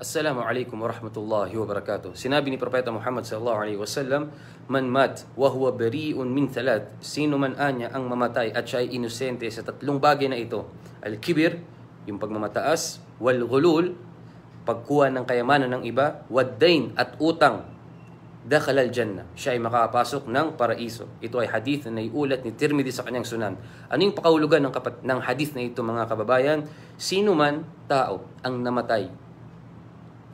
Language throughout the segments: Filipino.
Assalamu alaikum warahmatullahi wabarakatuh. Sinabi ni Propeta Muhammad sallallahu alaihi wasallam, "Man mat wa huwa bari'un min thalath." Sino man anya ang mamatay at siya ay inosente sa tatlong bagay na ito. Al-kibir, yung pagmamataas, wal ghulul, pagkuha ng kayamanan ng iba, wad dain at utang. Dakhala al-jannah. Siya ay makakapasok ng paraiso. Ito ay hadith na naiulat ni Tirmidhi sa kanyang sunan. Ano yung pakahulugan ng, kapat- ng hadith na ito mga kababayan? Sino man tao ang namatay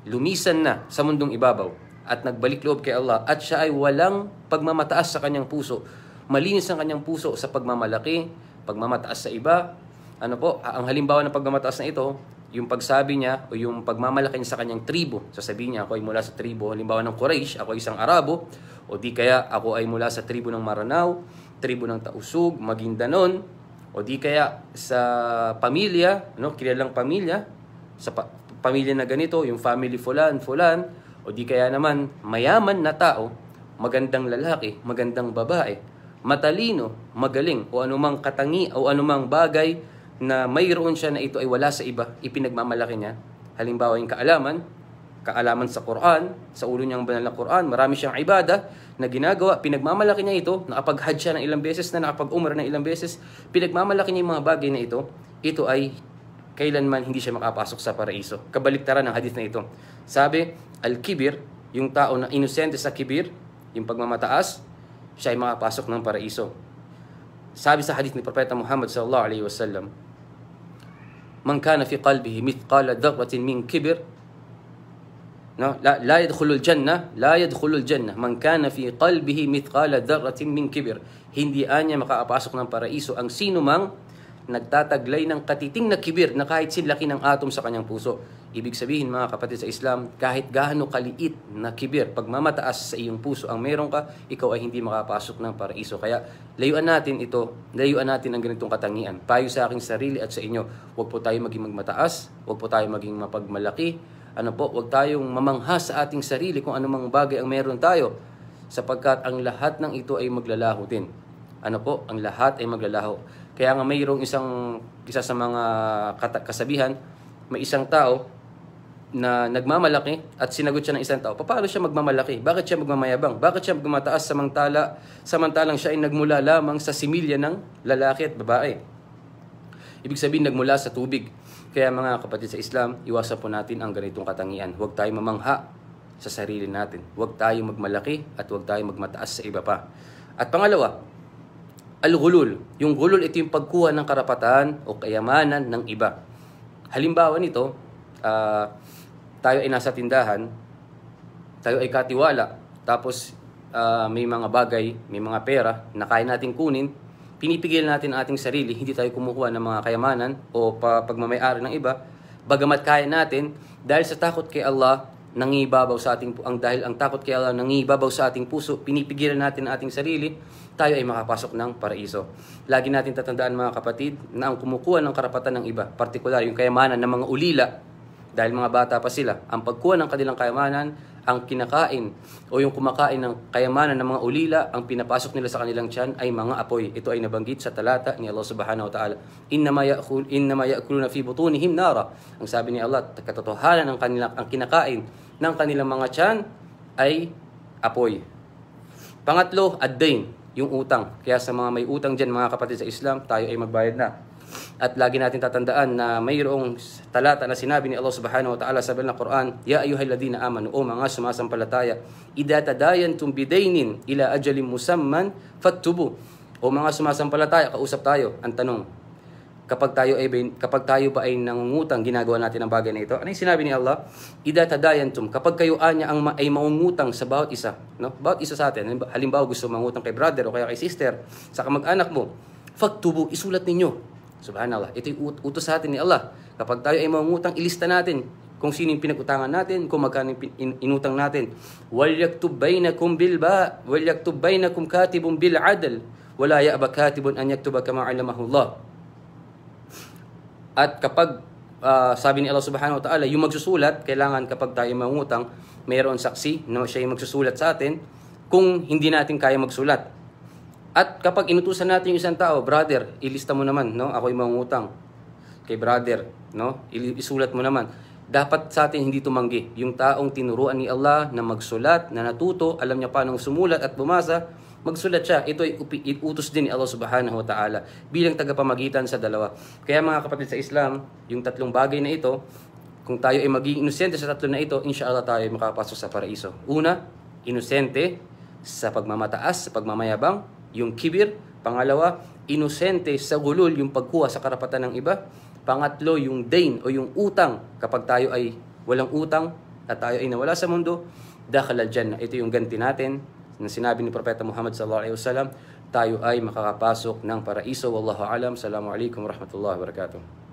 lumisan na sa mundong ibabaw at nagbalik loob kay Allah at siya ay walang pagmamataas sa kanyang puso. Malinis ang kanyang puso sa pagmamalaki, pagmamataas sa iba. Ano po, ang halimbawa ng pagmamataas na ito, yung pagsabi niya o yung pagmamalaki niya sa kanyang tribo. Sasabihin niya, ako ay mula sa tribo, halimbawa ng Quraysh, ako ay isang Arabo, o di kaya ako ay mula sa tribo ng Maranao, tribo ng Tausug, Maguindanon, o di kaya sa pamilya, no, kilalang pamilya, sa pa- pamilya na ganito, yung family fulan, fulan, o di kaya naman mayaman na tao, magandang lalaki, magandang babae, matalino, magaling, o anumang katangi, o anumang bagay na mayroon siya na ito ay wala sa iba, ipinagmamalaki niya. Halimbawa yung kaalaman, kaalaman sa Quran, sa ulo niyang banal na Quran, marami siyang ibada na ginagawa, pinagmamalaki niya ito, nakapag-hajj siya ng ilang beses na nakapag-umar ng ilang beses, pinagmamalaki niya yung mga bagay na ito, ito ay kailanman hindi siya makapasok sa paraiso. Kabaliktaran ng hadith na ito. Sabi, al-kibir, yung tao na inosente sa kibir, yung pagmamataas, siya ay makapasok ng paraiso. Sabi sa hadith ni Propeta Muhammad sallallahu alaihi wasallam, Man kana fi qalbihi mithqala dharratin min kibir, no? la, la yadkhulul jannah, la yadkhulul jannah. Man kana fi qalbihi mithqala dharratin min kibir. Hindi anya makapasok ng paraiso ang sino mang nagtataglay ng katiting na kibir na kahit sinlaki ng atom sa kanyang puso. Ibig sabihin mga kapatid sa Islam, kahit gaano kaliit na kibir, pag mamataas sa iyong puso ang meron ka, ikaw ay hindi makapasok ng paraiso. Kaya layuan natin ito, layuan natin ang ganitong katangian. Payo sa aking sarili at sa inyo, huwag po tayo maging magmataas, huwag po tayo maging mapagmalaki, ano po, huwag tayong mamangha sa ating sarili kung anumang bagay ang meron tayo sapagkat ang lahat ng ito ay maglalaho din ano po, ang lahat ay maglalaho. Kaya nga mayroong isang, isa sa mga kasabihan, may isang tao na nagmamalaki at sinagot siya ng isang tao, paano siya magmamalaki? Bakit siya magmamayabang? Bakit siya magmataas samantala, samantalang siya ay nagmula lamang sa similya ng lalaki at babae? Ibig sabihin, nagmula sa tubig. Kaya mga kapatid sa Islam, iwasan po natin ang ganitong katangian. Huwag tayo mamangha sa sarili natin. Huwag tayo magmalaki at huwag tayo magmataas sa iba pa. At pangalawa, Al-gulul. Yung gulul, ito yung pagkuha ng karapatan o kayamanan ng iba. Halimbawa nito, uh, tayo ay nasa tindahan, tayo ay katiwala, tapos uh, may mga bagay, may mga pera na kaya natin kunin, pinipigil natin ang ating sarili, hindi tayo kumukuha ng mga kayamanan o pagmamayari ng iba, bagamat kaya natin, dahil sa takot kay Allah, nangibabaw sa ating ang dahil ang takot kay Allah nangibabaw sa ating puso, pinipigilan natin ang ating sarili, tayo ay makapasok ng paraiso. Lagi natin tatandaan mga kapatid na ang kumukuha ng karapatan ng iba, partikular yung kayamanan ng mga ulila dahil mga bata pa sila. Ang pagkuha ng kanilang kayamanan, ang kinakain o yung kumakain ng kayamanan ng mga ulila, ang pinapasok nila sa kanilang tiyan ay mga apoy. Ito ay nabanggit sa talata ni Allah Subhanahu wa Ta'ala. Innama ya'kul innama ya'kuluna fi butunihim nara. Ang sabi ni Allah, katotohanan ang kanilang, ang kinakain ng kanilang mga tiyan ay apoy. Pangatlo, ad-dain, yung utang. Kaya sa mga may utang diyan mga kapatid sa Islam, tayo ay magbayad na. At lagi natin tatandaan na mayroong talata na sinabi ni Allah Subhanahu wa Ta'ala sa Banal na Quran, Ya ayyuhalladhina amanu, o mga sumasampalataya, idha tadayantum bidaynin ila ajalin musamman fattubu. O mga sumasampalataya, kausap tayo. Ang tanong, kapag tayo ay kapag tayo ba ay nangungutang ginagawa natin ang bagay na ito ano yung sinabi ni Allah idha tadayantum kapag kayo anya ang ma- ay mangungutang sa bawat isa no bawat isa sa atin halimbawa gusto mangutang kay brother o kaya kay sister sa kamag-anak mo faktubu isulat ninyo Subhanallah. Ito yung utos sa atin ni Allah. Kapag tayo ay mangutang, ilista natin kung sino yung pinagutangan natin, kung magkano yung inutang natin. وَلْيَكْتُبْ بَيْنَكُمْ بِالْبَاءِ وَلْيَكْتُبْ بَيْنَكُمْ كَاتِبٌ بِالْعَدْلِ وَلَا يَأْبَ كَاتِبٌ أَنْ يَكْتُبَ كَمَا عَلَمَهُ اللَّهِ At kapag uh, sabi ni Allah subhanahu wa ta'ala, yung magsusulat, kailangan kapag tayo mangutang, mayroon saksi na siya yung magsusulat sa atin kung hindi natin kaya magsulat. At kapag inutusan natin yung isang tao, brother, ilista mo naman, no? Ako'y mangutang kay brother, no? Isulat mo naman. Dapat sa atin hindi tumanggi. Yung taong tinuruan ni Allah na magsulat, na natuto, alam niya paano sumulat at bumasa, magsulat siya. Ito ay utos din ni Allah subhanahu wa ta'ala bilang tagapamagitan sa dalawa. Kaya mga kapatid sa Islam, yung tatlong bagay na ito, kung tayo ay maging inosente sa tatlo na ito, inshallah tayo ay makapasok sa paraiso. Una, inosente sa pagmamataas, sa pagmamayabang, yung kibir. Pangalawa, inosente sa gulol yung pagkuha sa karapatan ng iba. Pangatlo, yung dain o yung utang kapag tayo ay walang utang at tayo ay nawala sa mundo, dakhala al-jannah. Ito yung ganti natin na sinabi ni Propeta Muhammad sallallahu alaihi wasallam, tayo ay makakapasok ng paraiso. Wallahu alam. Assalamu alaikum warahmatullahi wabarakatuh.